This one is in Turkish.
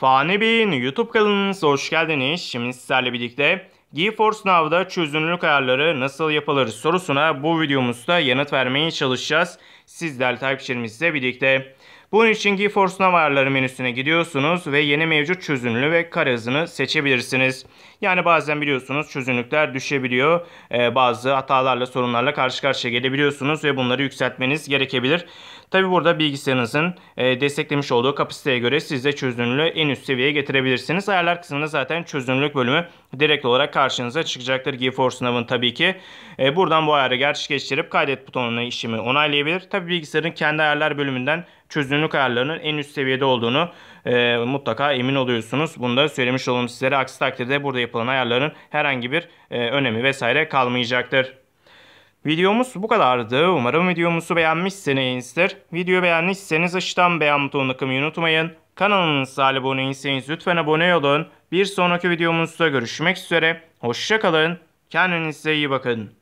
Fani Bey'in YouTube kanalınıza hoş geldiniz. Şimdi sizlerle birlikte GeForce Now'da çözünürlük ayarları nasıl yapılır sorusuna bu videomuzda yanıt vermeye çalışacağız. Sizler takipçilerimizle birlikte. Bunun için GeForce'un ayarları menüsüne gidiyorsunuz ve yeni mevcut çözünürlüğü ve kare hızını seçebilirsiniz. Yani bazen biliyorsunuz çözünürlükler düşebiliyor. Ee, bazı hatalarla sorunlarla karşı karşıya gelebiliyorsunuz ve bunları yükseltmeniz gerekebilir. Tabi burada bilgisayarınızın e, desteklemiş olduğu kapasiteye göre siz de çözünürlüğü en üst seviyeye getirebilirsiniz. Ayarlar kısmında zaten çözünürlük bölümü direkt olarak karşınıza çıkacaktır GeForce Now'ın tabii ki. E, buradan bu ayarı gerçekleştirip kaydet butonuna işimi onaylayabilir. Tabi bilgisayarın kendi ayarlar bölümünden çözünürlük ayarlarının en üst seviyede olduğunu e, mutlaka emin oluyorsunuz. Bunu da söylemiş olalım sizlere. Aksi takdirde burada yapılan ayarların herhangi bir e, önemi vesaire kalmayacaktır. Videomuz bu kadardı. Umarım videomuzu beğenmişsinizdir. Videoyu beğenmişseniz aşağıdan beğen butonunu tıklamayı unutmayın. Kanalımıza abone değilseniz lütfen abone olun. Bir sonraki videomuzda görüşmek üzere. Hoşçakalın. Kendinize iyi bakın.